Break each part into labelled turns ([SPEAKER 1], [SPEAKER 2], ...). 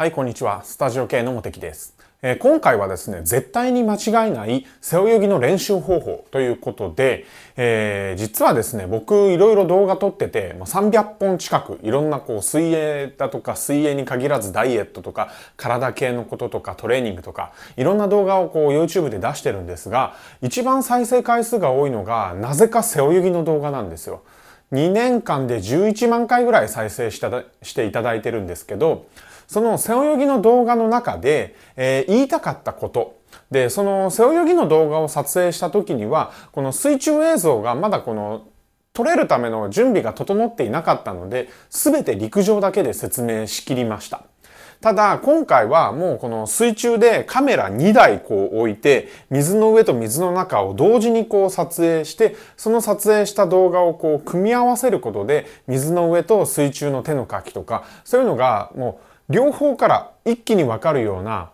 [SPEAKER 1] はい、こんにちは。スタジオ系の茂木です、えー、今回はですね、絶対に間違いない背泳ぎの練習方法ということで、えー、実はですね、僕いろいろ動画撮ってて、ま300本近くいろんなこう水泳だとか水泳に限らずダイエットとか体系のこととかトレーニングとかいろんな動画をこう YouTube で出してるんですが、一番再生回数が多いのがなぜか背泳ぎの動画なんですよ。2年間で11万回ぐらい再生したしていただいてるんですけど、その背泳ぎの動画の中で、えー、言いたかったこと、で、その背泳ぎの動画を撮影した時には、この水中映像がまだこの撮れるための準備が整っていなかったので、すべて陸上だけで説明しきりました。ただ、今回はもうこの水中でカメラ2台こう置いて、水の上と水の中を同時にこう撮影して、その撮影した動画をこう組み合わせることで、水の上と水中の手の書きとか、そういうのがもう両方から一気にわかるような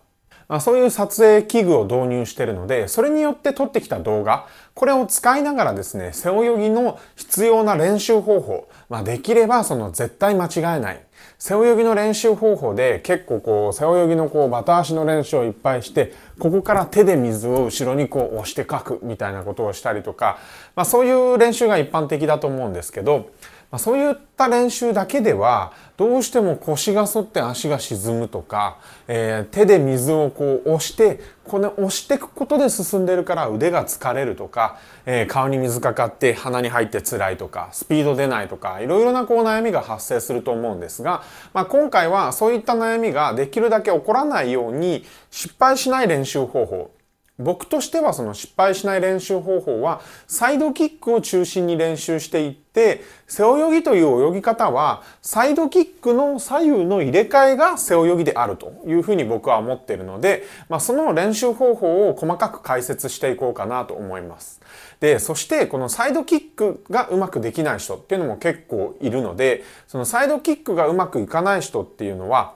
[SPEAKER 1] そういう撮影器具を導入しているので、それによって撮ってきた動画、これを使いながらですね、背泳ぎの必要な練習方法、まあ、できればその絶対間違えない。背泳ぎの練習方法で結構こう背泳ぎのこうバタ足の練習をいっぱいしてここから手で水を後ろにこう押して書くみたいなことをしたりとか、まあ、そういう練習が一般的だと思うんですけどまそういった練習だけではどうしても腰が反って足が沈むとか、えー、手で水をこう押してこれ押していくことで進んでるから腕が疲れるとか、えー、顔に水かかって鼻に入って辛いとかスピード出ないとかいろいろなこう悩みが発生すると思うんですが、まあ、今回はそういった悩みができるだけ起こらないように失敗しない練習方法僕としてはその失敗しない練習方法はサイドキックを中心に練習していって背泳ぎという泳ぎ方はサイドキックの左右の入れ替えが背泳ぎであるというふうに僕は思っているので、まあ、その練習方法を細かく解説していこうかなと思います。で、そしてこのサイドキックがうまくできない人っていうのも結構いるのでそのサイドキックがうまくいかない人っていうのは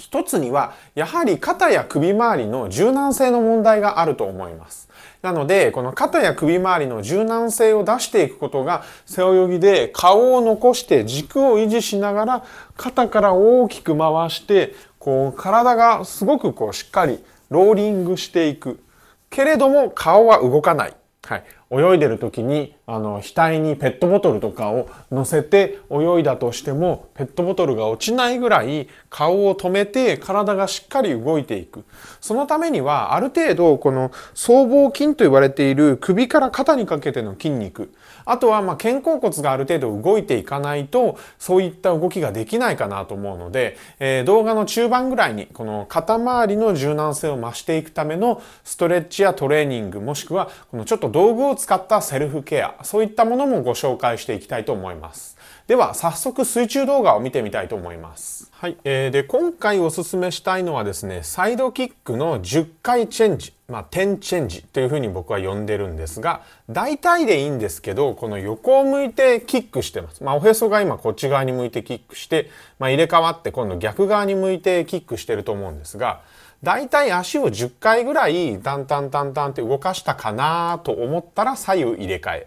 [SPEAKER 1] 一つには、やはり肩や首周りの柔軟性の問題があると思います。なので、この肩や首周りの柔軟性を出していくことが、背泳ぎで顔を残して軸を維持しながら、肩から大きく回して、こう、体がすごくこう、しっかりローリングしていく。けれども、顔は動かない。はい。泳いでる時にあの額にペットボトルとかを乗せて泳いだとしてもペットボトルが落ちないぐらい顔を止めて体がしっかり動いていくそのためにはある程度この僧帽筋と言われている首から肩にかけての筋肉あとはま肩甲骨がある程度動いていかないとそういった動きができないかなと思うので、えー、動画の中盤ぐらいにこの肩周りの柔軟性を増していくためのストレッチやトレーニングもしくはこのちょっと道具を使ったセルフケアそういったものもご紹介していきたいと思います。では早速水中動画を見てみたいと思います。はい、えー、で今回おすすめしたいのはですねサイドキックの10回チェンジ、まあ、10チェンジというふうに僕は呼んでるんですが大体でいいんですけどこの横を向いてキックしてます、まあ、おへそが今こっち側に向いてキックして、まあ、入れ替わって今度逆側に向いてキックしてると思うんですが大体足を10回ぐらいタンタンタンタンって動かしたかなと思ったら左右入れ替え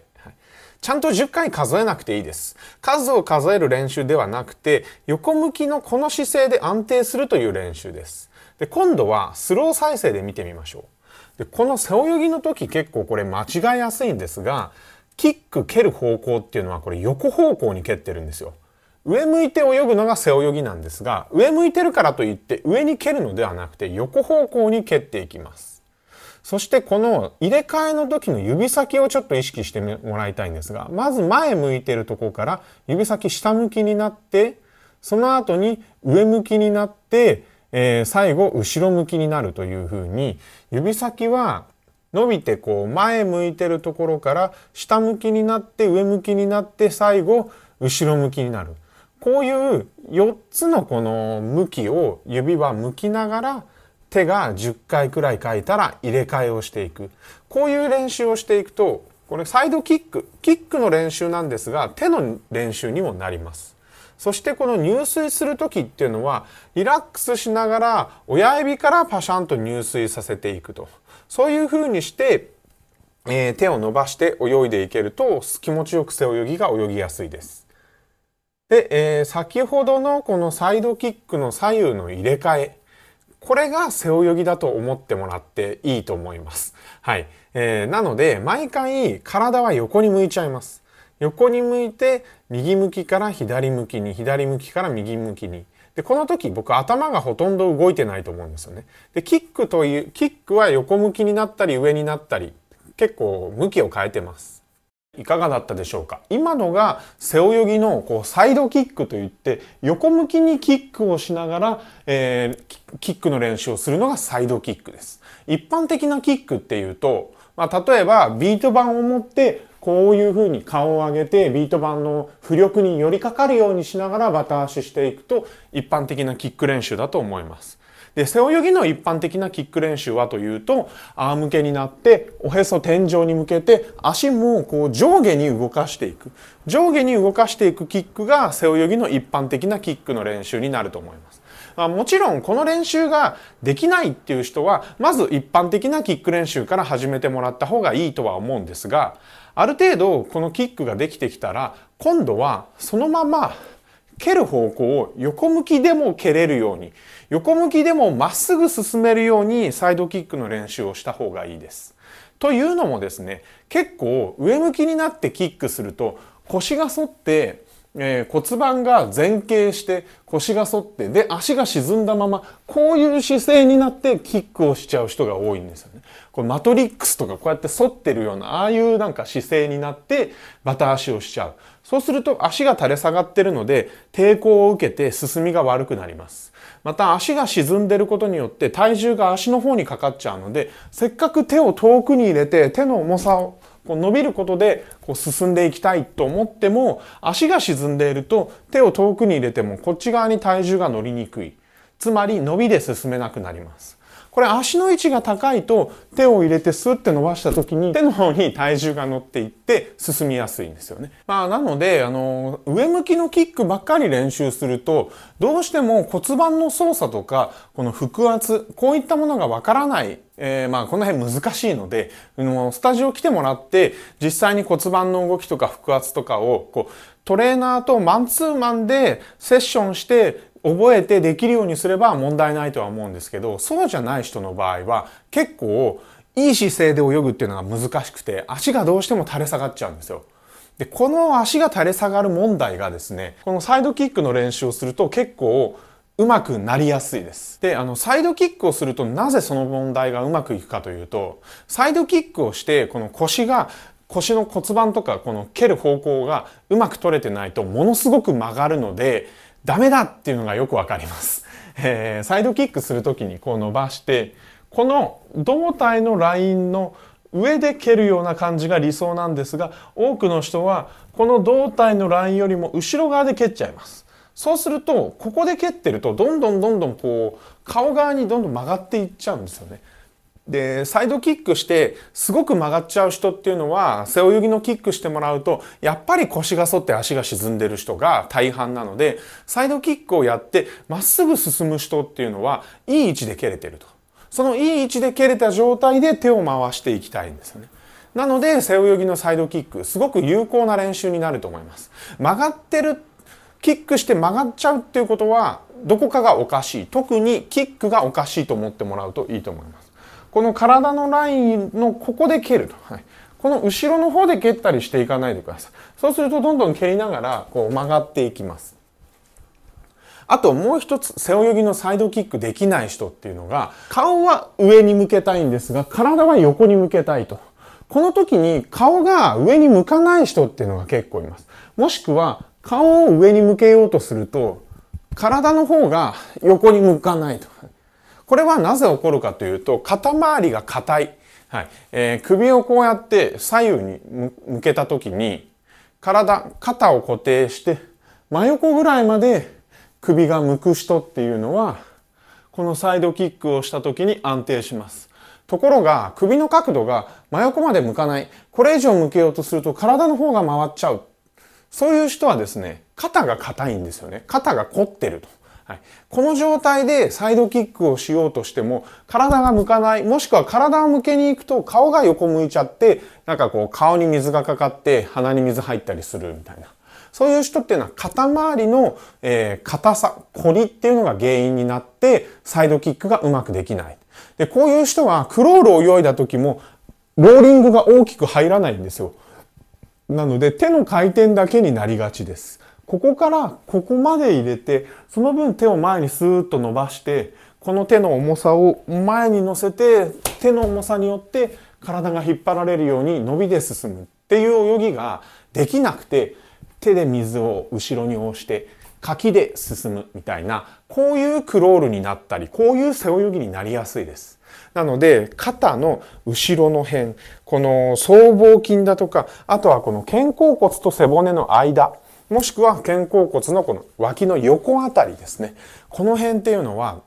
[SPEAKER 1] ちゃんと10回数えなくていいです。数を数える練習ではなくて、横向きのこの姿勢で安定するという練習です。で、今度はスロー再生で見てみましょう。で、この背泳ぎの時結構これ間違いやすいんですが、キック蹴る方向っていうのはこれ横方向に蹴ってるんですよ。上向いて泳ぐのが背泳ぎなんですが、上向いてるからといって上に蹴るのではなくて横方向に蹴っていきます。そしてこの入れ替えの時の指先をちょっと意識してもらいたいんですが、まず前向いてるとこから指先下向きになって、その後に上向きになって、えー、最後後ろ向きになるというふうに、指先は伸びてこう前向いてるところから下向きになって上向きになって最後後ろ向きになる。こういう4つのこの向きを指は向きながら手が10回くらい書いたら入れ替えをしていく。こういう練習をしていくと、これサイドキック、キックの練習なんですが、手の練習にもなります。そしてこの入水する時っていうのは、リラックスしながら親指からパシャンと入水させていくと。そういう風にして、えー、手を伸ばして泳いでいけると、気持ちよく背泳ぎが泳ぎやすいです。で、えー、先ほどのこのサイドキックの左右の入れ替え。これが背泳ぎだと思ってもらっていいと思います。はい。えー、なので、毎回体は横に向いちゃいます。横に向いて、右向きから左向きに、左向きから右向きに。で、この時僕頭がほとんど動いてないと思うんですよね。で、キックという、キックは横向きになったり上になったり、結構向きを変えてます。いかがだったでしょうか今のが背泳ぎのこうサイドキックといって横向きにキックをしながら、えー、キックの練習をするのがサイドキックです。一般的なキックっていうと、まあ、例えばビート板を持ってこういう風に顔を上げてビート板の浮力に寄りかかるようにしながらバタ足していくと一般的なキック練習だと思います。で、背泳ぎの一般的なキック練習はというと、仰向けになって、おへそ天井に向けて、足もこう上下に動かしていく。上下に動かしていくキックが背泳ぎの一般的なキックの練習になると思います。まあ、もちろんこの練習ができないっていう人は、まず一般的なキック練習から始めてもらった方がいいとは思うんですが、ある程度このキックができてきたら、今度はそのまま蹴る方向を横向きでも蹴れるように横向きでもまっすぐ進めるようにサイドキックの練習をした方がいいです。というのもですね結構上向きになってキックすると腰が反って、えー、骨盤が前傾して腰が反ってで足が沈んだままこういう姿勢になってキックをしちゃう人が多いんですよね。これマトリックスとかこうやって反ってるようなああいうなんか姿勢になってバタ足をしちゃう。そうすると足が垂れ下がってるので抵抗を受けて進みが悪くなります。また足が沈んでることによって体重が足の方にかかっちゃうのでせっかく手を遠くに入れて手の重さをこう伸びることでこう進んでいきたいと思っても足が沈んでいると手を遠くに入れてもこっち側に体重が乗りにくいつまり伸びで進めなくなりますこれ足の位置が高いと手を入れてスッて伸ばした時に手の方に体重が乗っていって進みやすいんですよね。まあなので、あの、上向きのキックばっかり練習すると、どうしても骨盤の操作とか、この腹圧、こういったものがわからないえー、まあこの辺難しいので、スタジオ来てもらって、実際に骨盤の動きとか腹圧とかを、こう、トレーナーとマンツーマンでセッションして、覚えてできるようにすれば問題ないとは思うんですけど、そうじゃない人の場合は結構いい姿勢で泳ぐっていうのが難しくて、足がどうしても垂れ下がっちゃうんですよ。で、この足が垂れ下がる問題がですね、このサイドキックの練習をすると結構うまくなりやすいです。で、あの、サイドキックをするとなぜその問題がうまくいくかというと、サイドキックをして、この腰が腰の骨盤とかこの蹴る方向がうまく取れてないとものすごく曲がるのでダメだっていうのがよくわかります。えー、サイドキックする時にこう伸ばして、この胴体のラインの上で蹴るような感じが理想なんですが、多くの人はこの胴体のラインよりも後ろ側で蹴っちゃいます。そうすると、ここで蹴ってると、どんどんどんどんこう、顔側にどんどん曲がっていっちゃうんですよね。で、サイドキックして、すごく曲がっちゃう人っていうのは、背泳ぎのキックしてもらうと、やっぱり腰が反って足が沈んでる人が大半なので、サイドキックをやって、まっすぐ進む人っていうのは、いい位置で蹴れてると。そのいい位置で蹴れた状態で手を回していきたいんですよね。なので、背泳ぎのサイドキック、すごく有効な練習になると思います。曲がってる、キックして曲がっちゃうっていうことは、どこかがおかしい。特にキックがおかしいと思ってもらうといいと思います。この体のラインのここで蹴ると。はいこの後ろの方で蹴ったりしていかないでください。そうするとどんどん蹴りながらこう曲がっていきます。あともう一つ背泳ぎのサイドキックできない人っていうのが顔は上に向けたいんですが体は横に向けたいと。この時に顔が上に向かない人っていうのが結構います。もしくは顔を上に向けようとすると体の方が横に向かないと。これはなぜ起こるかというと、肩周りが硬い。はいえー、首をこうやって左右に向けた時に、体、肩を固定して、真横ぐらいまで首が向く人っていうのは、このサイドキックをした時に安定します。ところが、首の角度が真横まで向かない。これ以上向けようとすると体の方が回っちゃう。そういう人はですね、肩が硬いんですよね。肩が凝ってると。はい、この状態でサイドキックをしようとしても体が向かないもしくは体を向けに行くと顔が横向いちゃってなんかこう顔に水がかかって鼻に水入ったりするみたいなそういう人っていうのは肩周りの、えー、硬さ凝りっていうのが原因になってサイドキックがうまくできない。でこういう人はクロールを泳いだ時もローリングが大きく入らないんですよ。なので手の回転だけになりがちです。ここからここまで入れて、その分手を前にスーッと伸ばして、この手の重さを前に乗せて、手の重さによって体が引っ張られるように伸びで進むっていう泳ぎができなくて、手で水を後ろに押して、柿で進むみたいな、こういうクロールになったり、こういう背泳ぎになりやすいです。なので、肩の後ろの辺、この僧帽筋だとか、あとはこの肩甲骨と背骨の間、もしくは肩甲骨のこの脇の横あたりですね。この辺っていうのは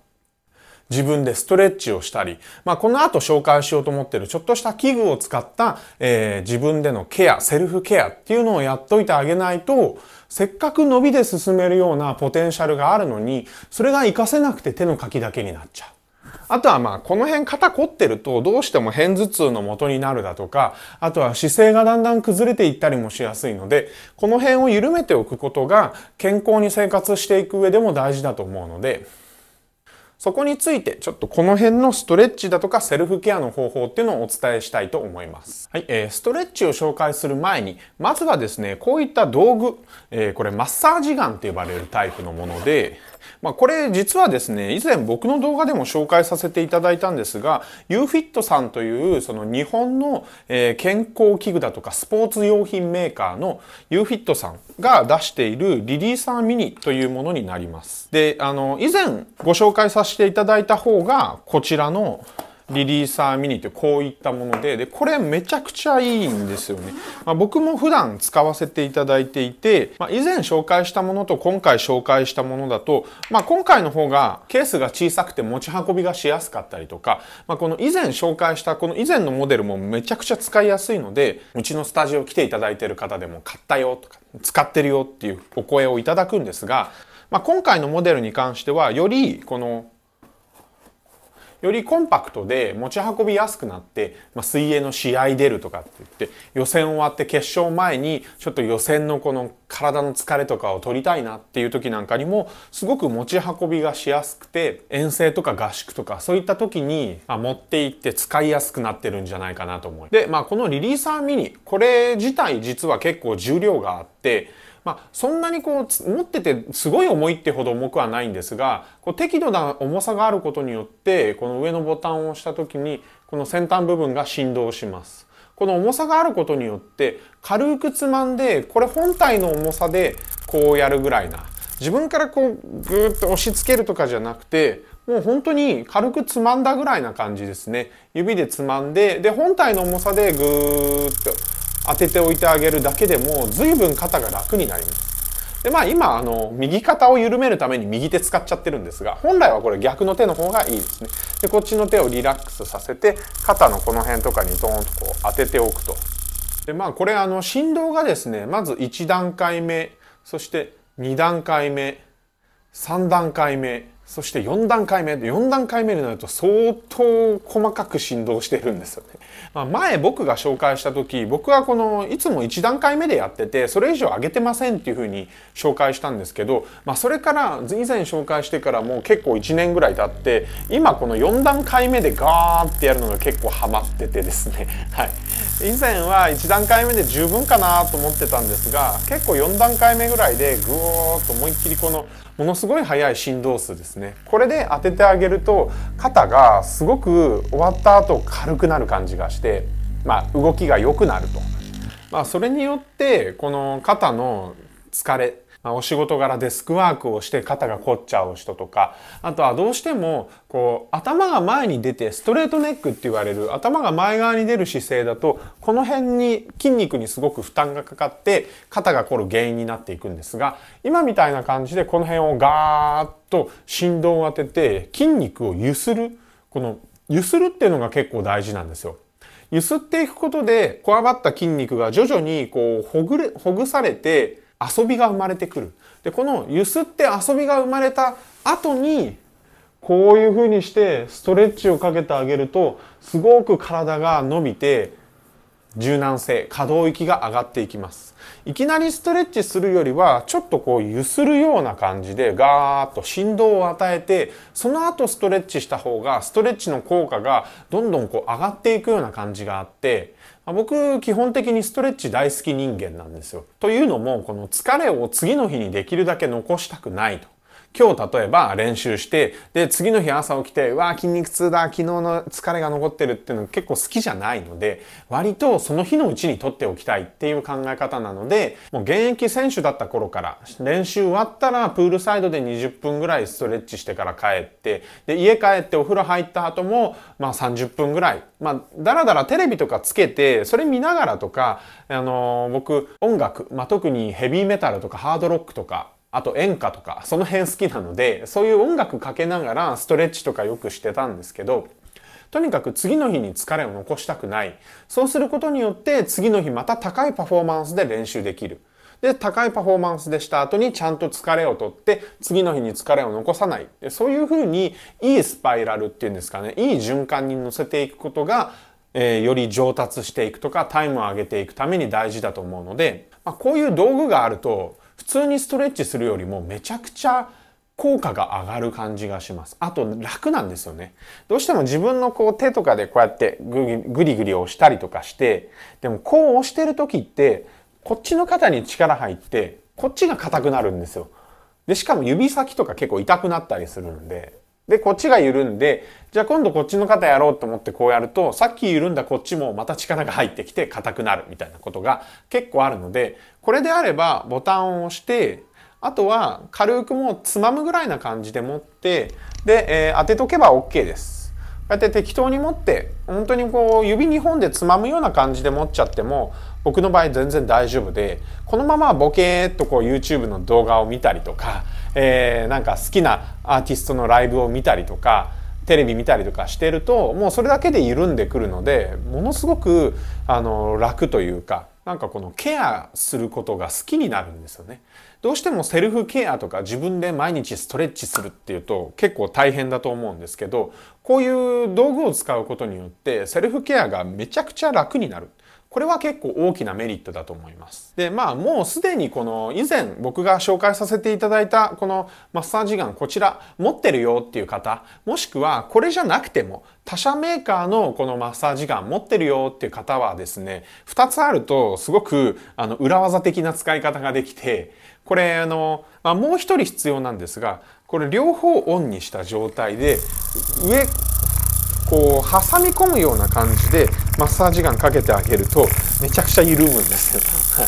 [SPEAKER 1] 自分でストレッチをしたり、まあ、この後紹介しようと思ってるちょっとした器具を使った、えー、自分でのケア、セルフケアっていうのをやっといてあげないと、せっかく伸びで進めるようなポテンシャルがあるのに、それが活かせなくて手のかきだけになっちゃう。あとはまあこの辺肩凝ってるとどうしても片頭痛の元になるだとか、あとは姿勢がだんだん崩れていったりもしやすいので、この辺を緩めておくことが健康に生活していく上でも大事だと思うので、そこについてちょっとこの辺のストレッチだとかセルフケアの方法っていうのをお伝えしたいと思います。はい、えー、ストレッチを紹介する前に、まずはですね、こういった道具、えー、これマッサージガンって呼ばれるタイプのもので、まあ、これ実はですね、以前僕の動画でも紹介させていただいたんですが、UFIT さんというその日本の健康器具だとかスポーツ用品メーカーの UFIT さんが出しているリリーサーミニというものになります。で、あの、以前ご紹介させていただいた方がこちらのリリーサーミニってこういったもので、で、これめちゃくちゃいいんですよね。まあ、僕も普段使わせていただいていて、まあ、以前紹介したものと今回紹介したものだと、まあ、今回の方がケースが小さくて持ち運びがしやすかったりとか、まあ、この以前紹介したこの以前のモデルもめちゃくちゃ使いやすいので、うちのスタジオ来ていただいてる方でも買ったよとか、使ってるよっていうお声をいただくんですが、まあ、今回のモデルに関してはよりこのよりコンパクトで持ち運びやすくなって、まあ、水泳の試合出るとかって言って予選終わって決勝前にちょっと予選のこの体の疲れとかを取りたいなっていう時なんかにもすごく持ち運びがしやすくて遠征とか合宿とかそういった時に、まあ、持っていって使いやすくなってるんじゃないかなと思いでまあこのリリーサーミニこれ自体実は結構重量があってまあ、そんなにこう持っててすごい重いってほど重くはないんですがこう適度な重さがあることによってこの上のボタンを押した時にこの先端部分が振動します。この重さがあることによって軽くつまんでこれ本体の重さでこうやるぐらいな自分からこうグーッと押し付けるとかじゃなくてもう本当に軽くつまんだぐらいな感じですね指でつまんでで本体の重さでぐーっと当てておいてあげるだけでも随分肩が楽になります。でまあ今あの右肩を緩めるために右手使っちゃってるんですが本来はこれ逆の手の方がいいですね。でこっちの手をリラックスさせて肩のこの辺とかにドーンとこう当てておくと。でまあこれあの振動がですねまず1段階目そして2段階目3段階目そして4段階目4段階目になると相当細かく振動してるんですよね、まあ、前僕が紹介した時僕はこのいつも1段階目でやっててそれ以上上げてませんっていうふうに紹介したんですけど、まあ、それから以前紹介してからもう結構1年ぐらい経って今この4段階目でガーってやるのが結構ハマっててですね はい以前は1段階目で十分かなと思ってたんですが結構4段階目ぐらいでぐーっと思いっきりこのものすごい速い振動数ですねこれで当ててあげると肩がすごく終わった後軽くなる感じがして、まあ、動きが良くなると、まあ、それによってこの肩の疲れまあ、お仕事柄デスクワークをして肩が凝っちゃう人とか、あとはどうしても、こう、頭が前に出て、ストレートネックって言われる、頭が前側に出る姿勢だと、この辺に筋肉にすごく負担がかかって、肩が凝る原因になっていくんですが、今みたいな感じでこの辺をガーッと振動を当てて、筋肉を揺する、この、揺するっていうのが結構大事なんですよ。揺すっていくことで、こわばった筋肉が徐々にこう、ほぐれ、ほぐされて、遊びが生まれてくる。で、このゆすって遊びが生まれた後に、こういう風にしてストレッチをかけてあげると、すごく体が伸びて、柔軟性、可動域が上がっていきます。いきなりストレッチするよりは、ちょっとこう揺するような感じでガーッと振動を与えて、その後ストレッチした方が、ストレッチの効果がどんどんこう上がっていくような感じがあって、僕、基本的にストレッチ大好き人間なんですよ。というのも、この疲れを次の日にできるだけ残したくないと。今日例えば練習して、で、次の日朝起きて、うわ筋肉痛だ、昨日の疲れが残ってるっていうの結構好きじゃないので、割とその日のうちに取っておきたいっていう考え方なので、もう現役選手だった頃から、練習終わったらプールサイドで20分ぐらいストレッチしてから帰って、で、家帰ってお風呂入った後も、まあ30分ぐらい、まあ、だらだらテレビとかつけて、それ見ながらとか、あのー、僕、音楽、まあ、特にヘビーメタルとかハードロックとか、あと演歌とか、その辺好きなので、そういう音楽かけながらストレッチとかよくしてたんですけど、とにかく次の日に疲れを残したくない。そうすることによって次の日また高いパフォーマンスで練習できる。で、高いパフォーマンスでした後にちゃんと疲れをとって、次の日に疲れを残さない。でそういうふうに、いいスパイラルっていうんですかね、いい循環に乗せていくことが、えー、より上達していくとか、タイムを上げていくために大事だと思うので、まあ、こういう道具があると、普通にストレッチするよりもめちゃくちゃ効果が上がる感じがします。あと楽なんですよね。どうしても自分のこう手とかでこうやってグリグリ押したりとかして、でもこう押してる時って、こっちの肩に力入って、こっちが硬くなるんですよ。で、しかも指先とか結構痛くなったりするんで、で、こっちが緩んで、じゃあ今度こっちの肩やろうと思ってこうやると、さっき緩んだこっちもまた力が入ってきて硬くなるみたいなことが結構あるので、これであればボタンを押して、あとは軽くもうつまむぐらいな感じで持って、で、えー、当てとけば OK です。こうやって適当に持って、本当にこう指2本でつまむような感じで持っちゃっても、僕の場合全然大丈夫で、このままボケーっとこう YouTube の動画を見たりとか、えー、なんか好きなアーティストのライブを見たりとかテレビ見たりとかしてるともうそれだけで緩んでくるのでものすごくあの楽というかなんかこのケアすることが好きになるんですよね。どうしてもセルフケアとか自分で毎日ストレッチするっていうと結構大変だと思うんですけどこういう道具を使うことによってセルフケアがめちゃくちゃ楽になる。これは結構大きなメリットだと思います。で、まあもうすでにこの以前僕が紹介させていただいたこのマッサージガンこちら持ってるよっていう方、もしくはこれじゃなくても他社メーカーのこのマッサージガン持ってるよっていう方はですね、2つあるとすごくあの裏技的な使い方ができて、これあの、まあ、もう1人必要なんですが、これ両方オンにした状態で上、こう挟み込むような感じでマッサージガンかけてあげるとめちゃくちゃ緩むんですよ。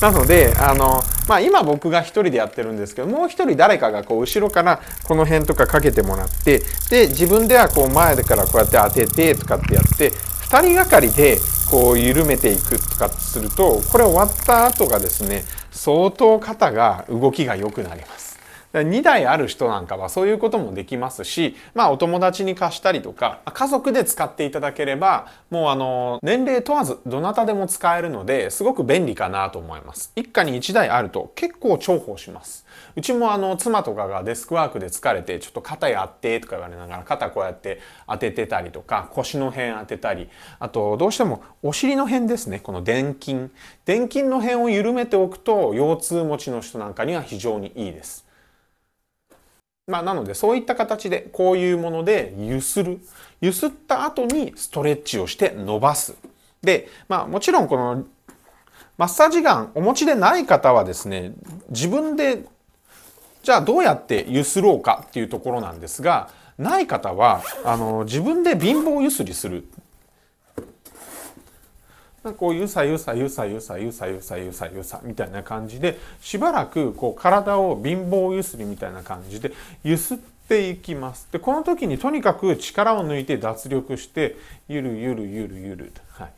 [SPEAKER 1] なので、あの、まあ、今僕が一人でやってるんですけど、もう一人誰かがこう後ろからこの辺とかかけてもらって、で、自分ではこう前からこうやって当ててとかってやって、二人がかりでこう緩めていくとかすると、これ終わった後がですね、相当肩が動きが良くなります。2台ある人なんかはそういうこともできますし、まあお友達に貸したりとか、家族で使っていただければ、もうあの、年齢問わずどなたでも使えるので、すごく便利かなと思います。一家に1台あると結構重宝します。うちもあの、妻とかがデスクワークで疲れて、ちょっと肩やってとか言われながら肩こうやって当ててたりとか、腰の辺当てたり、あとどうしてもお尻の辺ですね、この電筋。電筋の辺を緩めておくと腰痛持ちの人なんかには非常にいいです。まあ、なので、そういった形で、こういうもので、揺する。揺すった後にストレッチをして伸ばす。で、まあ、もちろん、この、マッサージガンお持ちでない方はですね、自分で、じゃあどうやって揺すろうかっていうところなんですが、ない方は、あの、自分で貧乏ゆすりする。なんかこうゆさゆさゆさゆさゆさゆさゆさゆさみたいな感じでしばらくこう体を貧乏ゆすりみたいな感じでゆすっていきます。でこの時にとにかく力を抜いて脱力してゆるゆるゆるゆる。はい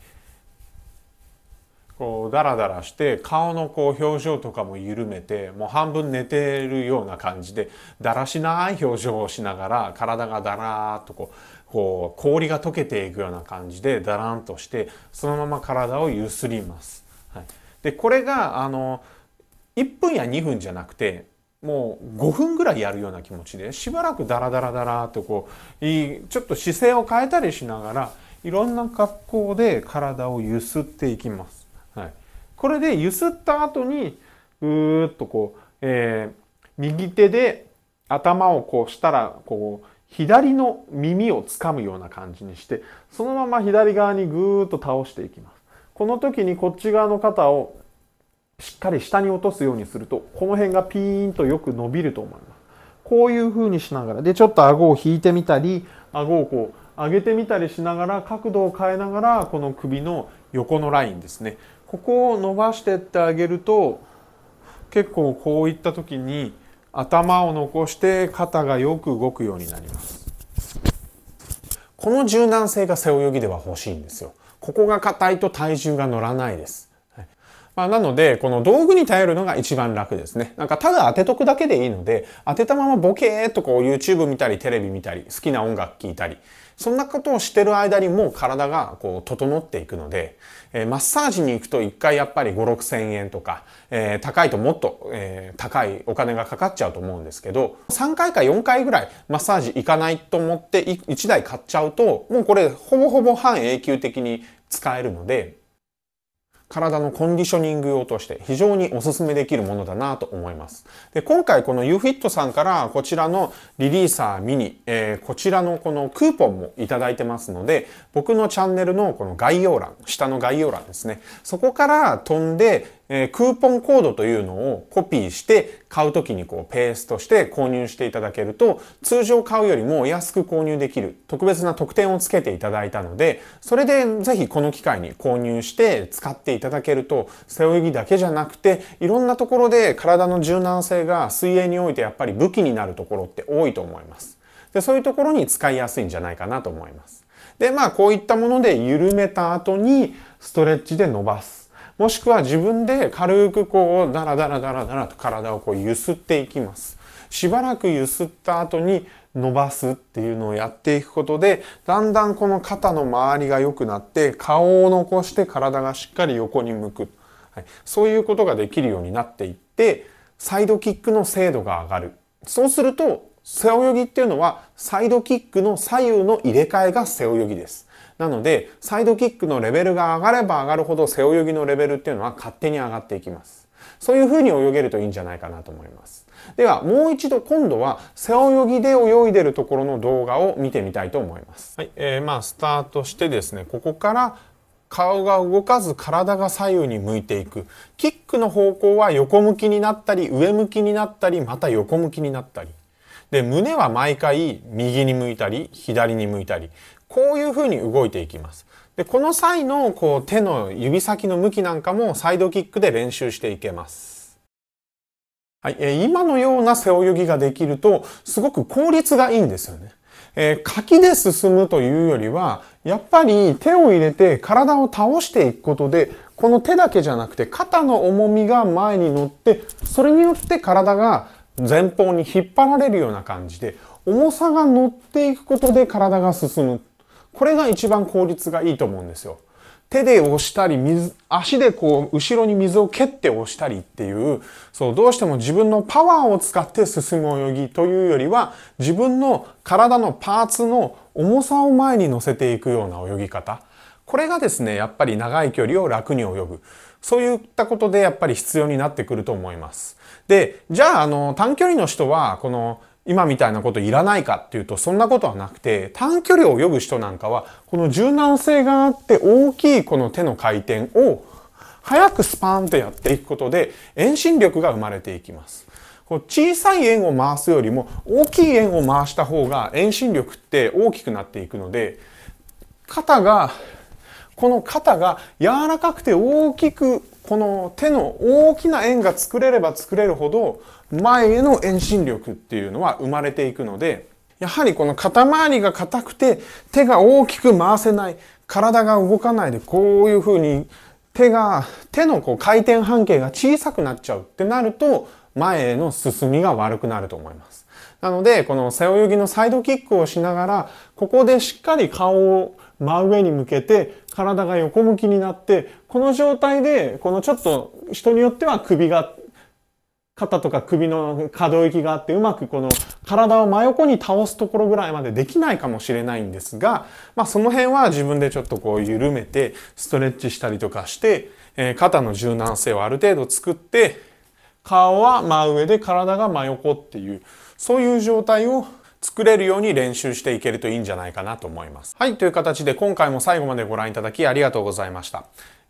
[SPEAKER 1] こうだらだらして顔のこう表情とかも緩めてもう半分寝てるような感じでだらしない表情をしながら体がだらーっとこうこう氷が溶けていくような感じでだらんとしてそのまま体をゆすります。はい、でこれがあの1分や2分じゃなくてもう5分ぐらいやるような気持ちでしばらくダラダラダラとこういいちょっと姿勢を変えたりしながらいろんな格好で体をゆすっていきます。はい、これでゆすった後にうーっとこう、えー、右手で頭をこうしたらこう左の耳をつかむような感じにして、そのまま左側にぐーっと倒していきます。この時にこっち側の肩をしっかり下に落とすようにすると、この辺がピーンとよく伸びると思います。こういう風にしながら、で、ちょっと顎を引いてみたり、顎をこう上げてみたりしながら、角度を変えながら、この首の横のラインですね。ここを伸ばしてってあげると、結構こういった時に、頭を残して肩がよく動くようになりますこの柔軟性が背泳ぎでは欲しいんですよここが硬いと体重が乗らないですまあ、なので、この道具に頼るのが一番楽ですね。なんかただ当てとくだけでいいので、当てたままボケーっとこう YouTube 見たりテレビ見たり、好きな音楽聴いたり、そんなことをしてる間にもう体がこう整っていくので、えー、マッサージに行くと一回やっぱり5、6千円とか、えー、高いともっと、えー、高いお金がかかっちゃうと思うんですけど、3回か4回ぐらいマッサージ行かないと思って1台買っちゃうと、もうこれほぼほぼ半永久的に使えるので、体のコンディショニング用として非常にお勧めできるものだなと思います。で、今回この UFIT さんからこちらのリリーサーミニ、えー、こちらのこのクーポンもいただいてますので、僕のチャンネルのこの概要欄、下の概要欄ですね。そこから飛んで、えー、クーポンコードというのをコピーして買う時にこうペーストして購入していただけると通常買うよりも安く購入できる特別な特典をつけていただいたのでそれでぜひこの機会に購入して使っていただけると背泳ぎだけじゃなくていろんなところで体の柔軟性が水泳においてやっぱり武器になるところって多いと思います。でそういうところに使いやすいんじゃないかなと思います。でまあこういったもので緩めた後にストレッチで伸ばす。もしくは自分で軽くこうダラダラダラダラと体をこう揺すっていきます。しばらく揺すった後に伸ばすっていうのをやっていくことで、だんだんこの肩の周りが良くなって、顔を残して体がしっかり横に向く。はい、そういうことができるようになっていって、サイドキックの精度が上がる。そうすると、背泳ぎっていうのは、サイドキックの左右の入れ替えが背泳ぎです。なので、サイドキックのレベルが上がれば上がるほど背泳ぎのレベルっていうのは勝手に上がっていきます。そういうふうに泳げるといいんじゃないかなと思います。では、もう一度今度は背泳ぎで泳いでるところの動画を見てみたいと思います。はい、えー、まあスタートしてですね、ここから顔が動かず体が左右に向いていく。キックの方向は横向きになったり、上向きになったり、また横向きになったり。で、胸は毎回右に向いたり、左に向いたり。こういうふうに動いていきます。で、この際のこう手の指先の向きなんかもサイドキックで練習していけます。はい、え今のような背泳ぎができるとすごく効率がいいんですよね。えー、柿で進むというよりは、やっぱり手を入れて体を倒していくことで、この手だけじゃなくて肩の重みが前に乗って、それによって体が前方に引っ張られるような感じで、重さが乗っていくことで体が進む。これが一番効率がいいと思うんですよ。手で押したり、水、足でこう、後ろに水を蹴って押したりっていう、そう、どうしても自分のパワーを使って進む泳ぎというよりは、自分の体のパーツの重さを前に乗せていくような泳ぎ方。これがですね、やっぱり長い距離を楽に泳ぐ。そういったことでやっぱり必要になってくると思います。で、じゃあ、あの、短距離の人は、この、今みたいなこといらないかっていうとそんなことはなくて短距離を泳ぐ人なんかはこの柔軟性があって大きいこの手の回転を早くスパーンとやっていくことで遠心力が生まれていきます。こう小さい円を回すよりも大きい円を回した方が遠心力って大きくなっていくので肩がこの肩が柔らかくて大きくこの手の大きな円が作れれば作れるほど前への遠心力っていうのは生まれていくので、やはりこの肩周りが硬くて手が大きく回せない、体が動かないでこういう風に手が、手のこう回転半径が小さくなっちゃうってなると、前への進みが悪くなると思います。なので、この背泳ぎのサイドキックをしながら、ここでしっかり顔を真上に向けて、体が横向きになって、この状態で、このちょっと人によっては首が肩とか首の可動域があってうまくこの体を真横に倒すところぐらいまでできないかもしれないんですが、まあその辺は自分でちょっとこう緩めてストレッチしたりとかして、えー、肩の柔軟性をある程度作って、顔は真上で体が真横っていう、そういう状態を作れるように練習していけるといいんじゃないかなと思います。はい、という形で今回も最後までご覧いただきありがとうございました。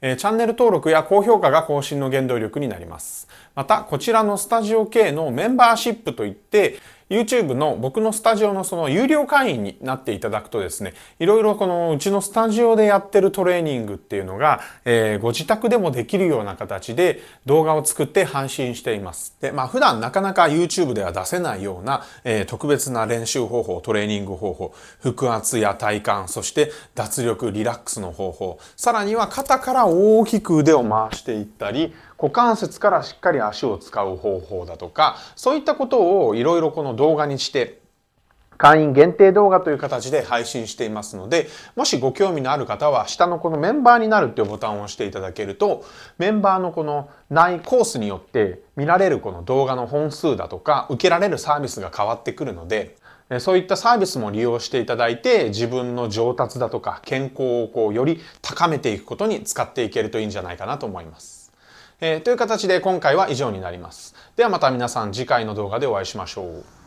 [SPEAKER 1] えチャンネル登録や高評価が更新の原動力になります。また、こちらのスタジオ系のメンバーシップといって、YouTube の僕のスタジオのその有料会員になっていただくとですね、いろいろこのうちのスタジオでやってるトレーニングっていうのが、えー、ご自宅でもできるような形で動画を作って配信しています。で、まあ普段なかなか YouTube では出せないような、えー、特別な練習方法、トレーニング方法、腹圧や体幹、そして脱力、リラックスの方法、さらには肩から大きく腕を回していったり、股関節からしっかり足を使う方法だとか、そういったことをいろいろこの動画にして会員限定動画という形で配信していますので、もしご興味のある方は、下のこのメンバーになるっていうボタンを押していただけると、メンバーのこの内コースによって見られるこの動画の本数だとか、受けられるサービスが変わってくるので、そういったサービスも利用していただいて、自分の上達だとか健康をこうより高めていくことに使っていけるといいんじゃないかなと思います。えー、という形で今回は以上になります。ではまた皆さん次回の動画でお会いしましょう。